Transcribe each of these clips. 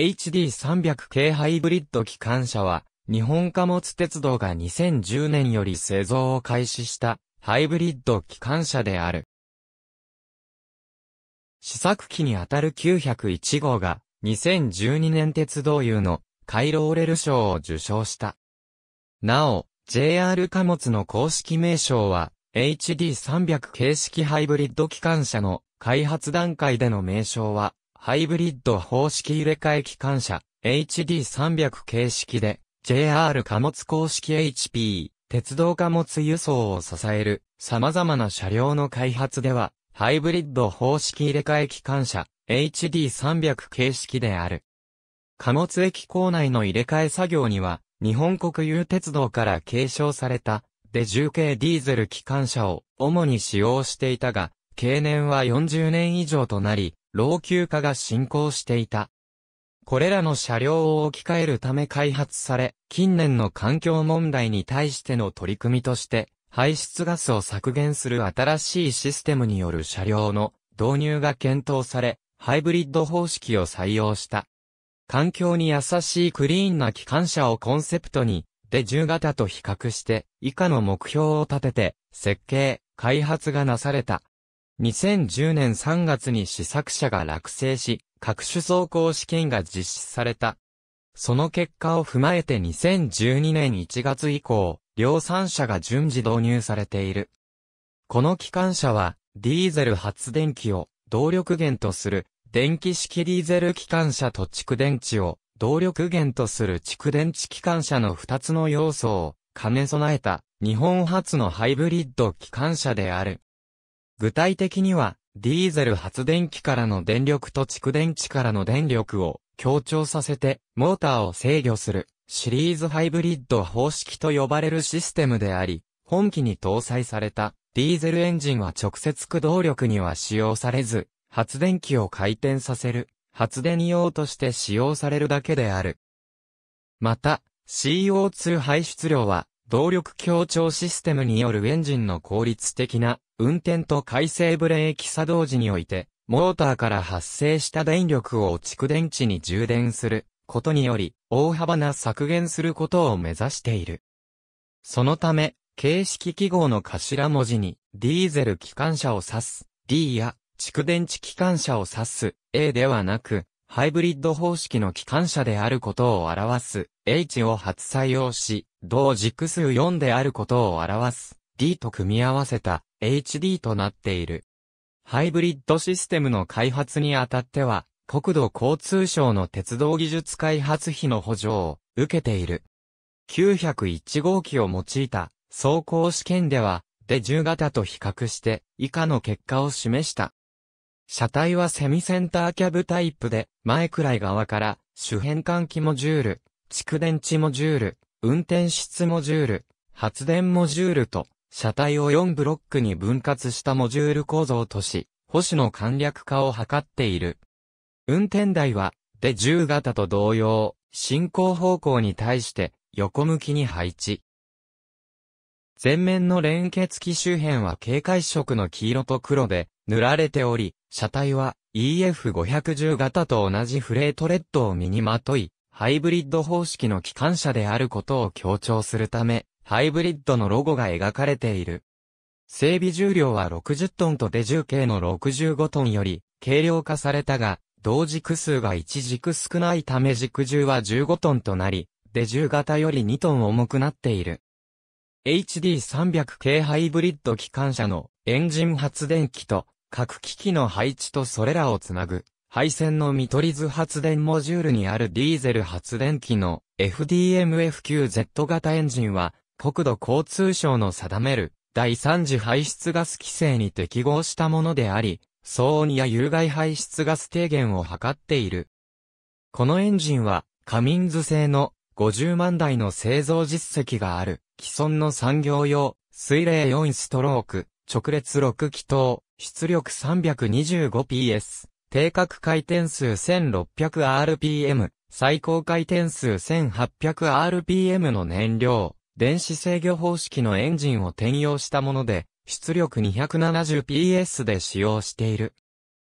HD300 系ハイブリッド機関車は、日本貨物鉄道が2010年より製造を開始したハイブリッド機関車である。試作機にあたる901号が2012年鉄道優のカイローレル賞を受賞した。なお、JR 貨物の公式名称は HD300 形式ハイブリッド機関車の開発段階での名称はハイブリッド方式入れ替え機関車 HD300 形式で JR 貨物公式 HP 鉄道貨物輸送を支える様々な車両の開発ではハイブリッド方式入れ替え機関車 HD300 形式である。貨物駅構内の入れ替え作業には日本国有鉄道から継承されたで重系ディーゼル機関車を主に使用していたが、経年は40年以上となり、老朽化が進行していた。これらの車両を置き換えるため開発され、近年の環境問題に対しての取り組みとして、排出ガスを削減する新しいシステムによる車両の導入が検討され、ハイブリッド方式を採用した。環境に優しいクリーンな機関車をコンセプトに、で10型と比較して、以下の目標を立てて、設計、開発がなされた。2010年3月に試作車が落成し、各種走行試験が実施された。その結果を踏まえて2012年1月以降、量産車が順次導入されている。この機関車は、ディーゼル発電機を動力源とする、電気式ディーゼル機関車と蓄電池を動力源とする蓄電池機関車の2つの要素を兼ね備えた日本初のハイブリッド機関車である。具体的には、ディーゼル発電機からの電力と蓄電池からの電力を強調させて、モーターを制御する、シリーズハイブリッド方式と呼ばれるシステムであり、本機に搭載された、ディーゼルエンジンは直接駆動力には使用されず、発電機を回転させる、発電用として使用されるだけである。また、CO2 排出量は、動力強調システムによるエンジンの効率的な運転と回生ブレーキ作動時において、モーターから発生した電力を蓄電池に充電することにより、大幅な削減することを目指している。そのため、形式記号の頭文字に、ディーゼル機関車を指す D や、蓄電池機関車を指す A ではなく、ハイブリッド方式の機関車であることを表す H を初採用し、同軸数4であることを表す D と組み合わせた HD となっている。ハイブリッドシステムの開発にあたっては、国土交通省の鉄道技術開発費の補助を受けている。901号機を用いた走行試験では、で10型と比較して以下の結果を示した。車体はセミセンターキャブタイプで、前くらい側から主変換気モジュール、蓄電池モジュール、運転室モジュール、発電モジュールと車体を4ブロックに分割したモジュール構造とし、保守の簡略化を図っている。運転台は、で10型と同様、進行方向に対して横向きに配置。前面の連結機周辺は警戒色の黄色と黒で塗られており、車体は EF510 型と同じフレートレッドを身にまとい、ハイブリッド方式の機関車であることを強調するため、ハイブリッドのロゴが描かれている。整備重量は60トンと出重計の65トンより軽量化されたが、同軸数が1軸少ないため軸重は15トンとなり、出重型より2トン重くなっている。HD300 系ハイブリッド機関車のエンジン発電機と各機器の配置とそれらをつなぐ配線の見取り図発電モジュールにあるディーゼル発電機の FDMF9Z 型エンジンは国土交通省の定める第3次排出ガス規制に適合したものであり、騒音や有害排出ガス低減を図っている。このエンジンは、カミンズ製の50万台の製造実績がある、既存の産業用、水冷4ストローク、直列6気筒、出力 325PS、定格回転数 1600rpm、最高回転数 1800rpm の燃料、電子制御方式のエンジンを転用したもので、出力 270PS で使用している。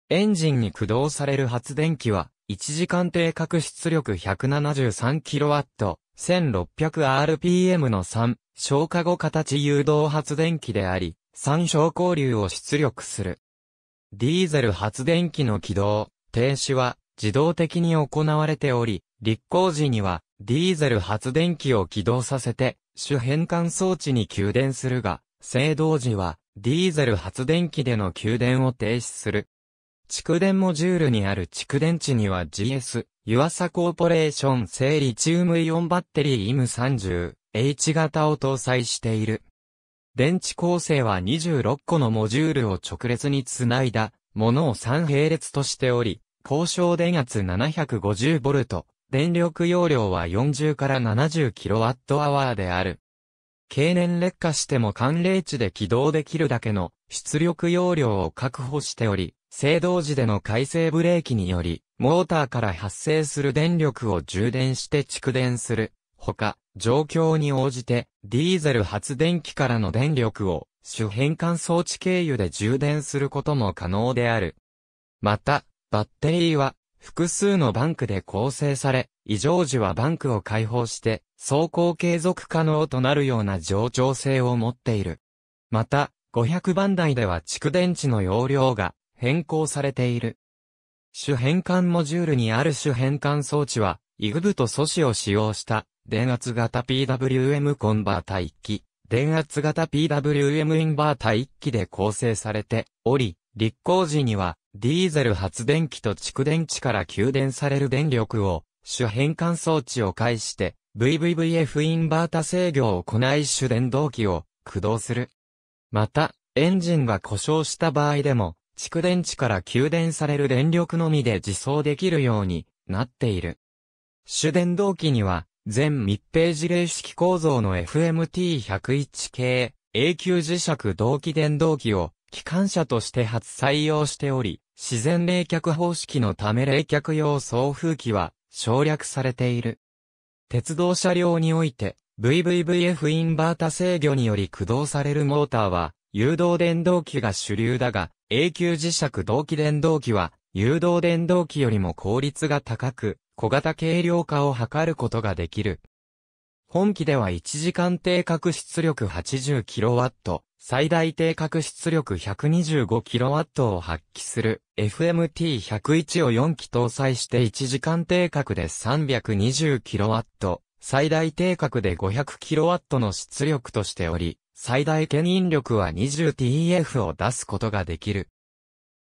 エンジンに駆動される発電機は、1時間定格出力 173kW、1600rpm の3、消化後形誘導発電機であり、3小交流を出力する。ディーゼル発電機の起動、停止は自動的に行われており、立候時にはディーゼル発電機を起動させて、主変換装置に給電するが、制動時は、ディーゼル発電機での給電を停止する。蓄電モジュールにある蓄電池には GS、湯浅コーポレーション製リチウムイオンバッテリー IM30H 型を搭載している。電池構成は26個のモジュールを直列につないだものを3並列としており、交渉電圧 750V、電力容量は40から 70kWh である。経年劣化しても寒冷地で起動できるだけの出力容量を確保しており、制動時での回生ブレーキにより、モーターから発生する電力を充電して蓄電する。ほか、状況に応じて、ディーゼル発電機からの電力を、主変換装置経由で充電することも可能である。また、バッテリーは、複数のバンクで構成され、異常時はバンクを開放して、走行継続可能となるような上長性を持っている。また、500番台では蓄電池の容量が変更されている。主変換モジュールにある主変換装置は、イグブと素子を使用した電圧型 PWM コンバータ1機、電圧型 PWM インバータ1機で構成されており、立候時にはディーゼル発電機と蓄電池から給電される電力を、主変換装置を介して、VVVF インバータ制御を行い主電動機を駆動する。また、エンジンが故障した場合でも、蓄電池から給電される電力のみで自走できるようになっている。主電動機には、全密閉事例式構造の FMT101 系永久磁石同期電動機を機関車として初採用しており、自然冷却方式のため冷却用送風機は省略されている。鉄道車両において VVVF インバータ制御により駆動されるモーターは誘導電動機が主流だが永久磁石動機電動機は誘導電動機よりも効率が高く小型軽量化を図ることができる。本機では1時間定格出力 80kW、最大定格出力 125kW を発揮する FMT101 を4機搭載して1時間定格で 320kW、最大定格で 500kW の出力としており、最大牽引力は 20TF を出すことができる。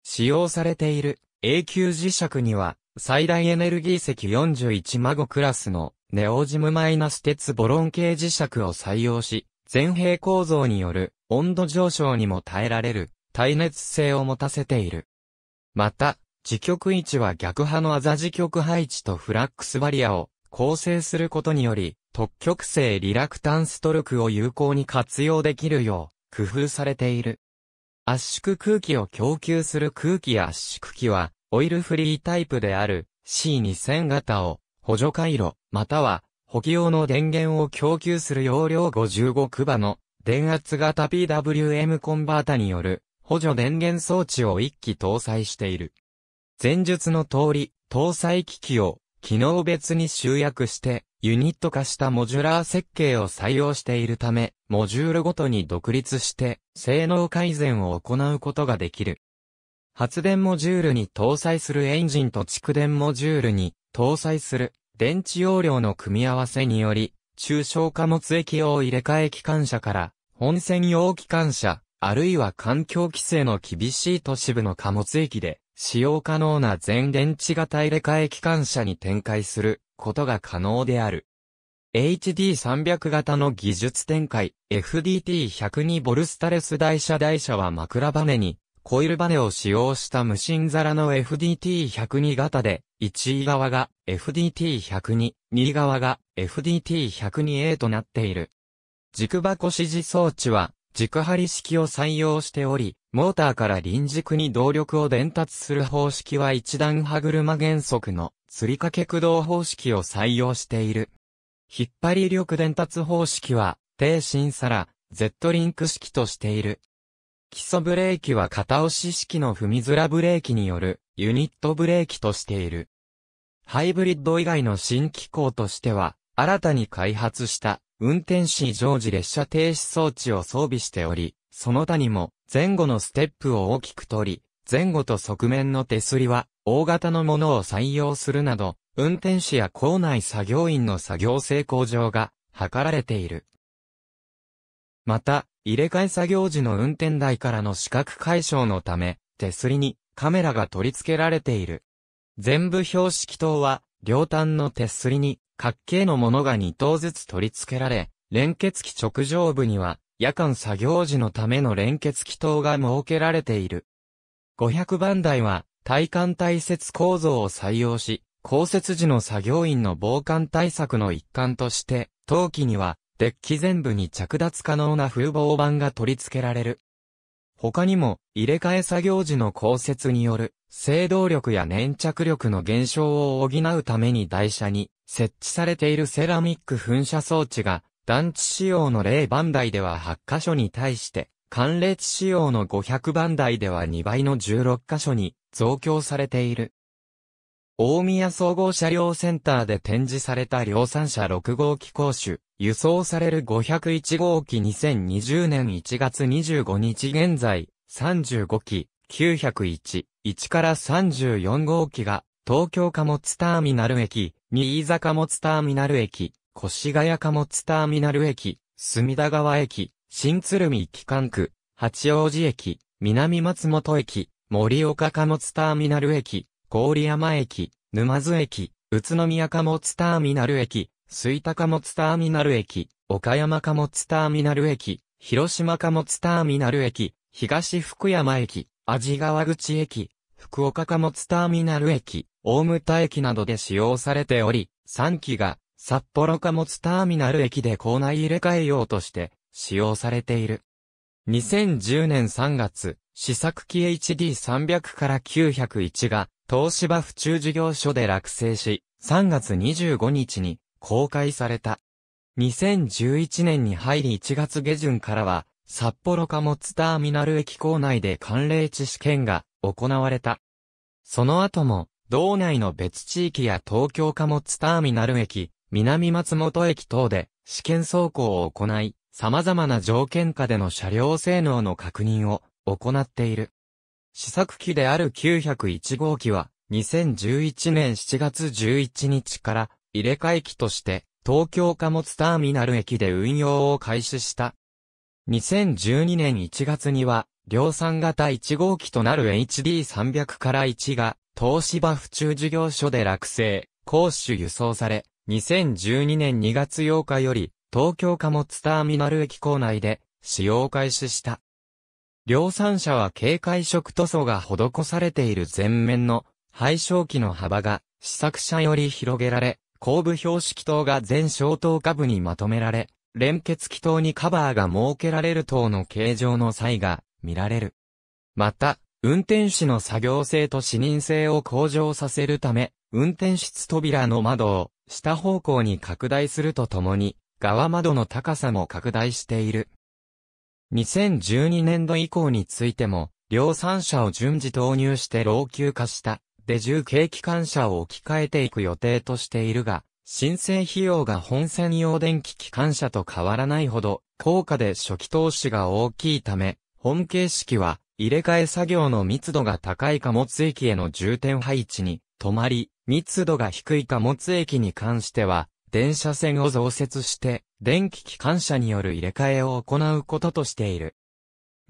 使用されている A 級磁石には、最大エネルギー積41マゴクラスのネオジムマイナス鉄ボロン系磁石を採用し、全平構造による温度上昇にも耐えられる耐熱性を持たせている。また、磁極位置は逆波のあざ磁極配置とフラックスバリアを構成することにより、特極性リラクタンストルクを有効に活用できるよう工夫されている。圧縮空気を供給する空気圧縮機は、オイルフリータイプである C2000 型を補助回路、または補給用の電源を供給する容量55クバの電圧型 PWM コンバータによる補助電源装置を1機搭載している。前述の通り、搭載機器を機能別に集約してユニット化したモジュラー設計を採用しているため、モジュールごとに独立して性能改善を行うことができる。発電モジュールに搭載するエンジンと蓄電モジュールに搭載する電池容量の組み合わせにより、中小貨物駅用入れ替え機関車から、本線用機関車、あるいは環境規制の厳しい都市部の貨物駅で、使用可能な全電池型入れ替え機関車に展開することが可能である。HD300 型の技術展開、FDT102 ボルスタレス台車台車は枕バネにコイルバネを使用した無心皿の FDT102 型で、1位側が FDT102、2位側が FDT102A となっている。軸箱指示装置は、軸張り式を採用しており、モーターから輪軸に動力を伝達する方式は一段歯車原則の、吊り掛け駆動方式を採用している。引っ張り力伝達方式は、低心皿、Z リンク式としている。基礎ブレーキは片押し式の踏み面らブレーキによるユニットブレーキとしている。ハイブリッド以外の新機構としては、新たに開発した運転士常時列車停止装置を装備しており、その他にも前後のステップを大きく取り、前後と側面の手すりは大型のものを採用するなど、運転士や校内作業員の作業性向上が図られている。また、入れ替え作業時の運転台からの視覚解消のため、手すりにカメラが取り付けられている。全部標識灯は、両端の手すりに、角形のものが2灯ずつ取り付けられ、連結機直上部には、夜間作業時のための連結機灯が設けられている。500番台は、体幹対接構造を採用し、降雪時の作業員の防寒対策の一環として、冬季には、デッキ全部に着脱可能な風防板が取り付けられる。他にも、入れ替え作業時の降雪による、制動力や粘着力の減少を補うために台車に設置されているセラミック噴射装置が、団地仕様の0番台では8カ所に対して、寒冷地仕様の500番台では2倍の16カ所に増強されている。大宮総合車両センターで展示された量産車6号機講習、輸送される501号機2020年1月25日現在、35機、901、1から34号機が、東京貨物ターミナル駅、新座貨物ターミナル駅、越谷貨物ターミナル駅、隅田川駅、新鶴見機関区、八王子駅、南松本駅、盛岡貨物ターミナル駅、郡山駅、沼津駅、宇都宮貨物ターミナル駅、水田貨物ターミナル駅、岡山貨物ターミナル駅、広島貨物ターミナル駅、東福山駅、味川口駅、福岡貨物ターミナル駅、大牟田駅などで使用されており、3機が札幌貨物ターミナル駅で構内入れ替え用として使用されている。2010年3月、試作機 HD300 から901が東芝府中事業所で落成し、3月25日に公開された。2011年に入り1月下旬からは、札幌貨物ターミナル駅構内で寒冷地試験が行われた。その後も、道内の別地域や東京貨物ターミナル駅、南松本駅等で試験走行を行い、様々な条件下での車両性能の確認を行っている。試作機である901号機は、2011年7月11日から入れ替え機として東京貨物ターミナル駅で運用を開始した。2012年1月には量産型1号機となる HD300 から1が東芝府中事業所で落成、公主輸送され、2012年2月8日より東京貨物ターミナル駅構内で使用開始した。量産車は警戒色塗装が施されている前面の廃焼器の幅が試作車より広げられ、後部標識灯が全小灯下部にまとめられ、連結気筒にカバーが設けられる等の形状の際が見られる。また、運転士の作業性と視認性を向上させるため、運転室扉の窓を下方向に拡大するとともに、側窓の高さも拡大している。2012年度以降についても、量産車を順次投入して老朽化した、で重軽機関車を置き換えていく予定としているが、申請費用が本線用電気機関車と変わらないほど、高価で初期投資が大きいため、本形式は、入れ替え作業の密度が高い貨物駅への重点配置に、止まり、密度が低い貨物駅に関しては、電車線を増設して、電気機関車による入れ替えを行うこととしている。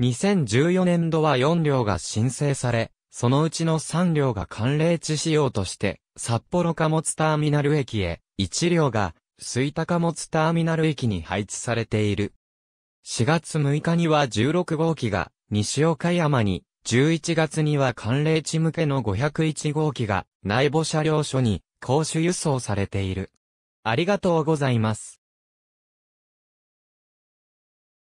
2014年度は4両が申請され、そのうちの3両が寒冷地仕様として、札幌貨物ターミナル駅へ、1両が、水田貨物ターミナル駅に配置されている。4月6日には16号機が、西岡山に、11月には寒冷地向けの501号機が、内部車両所に、公主輸送されている。ありがとうございます。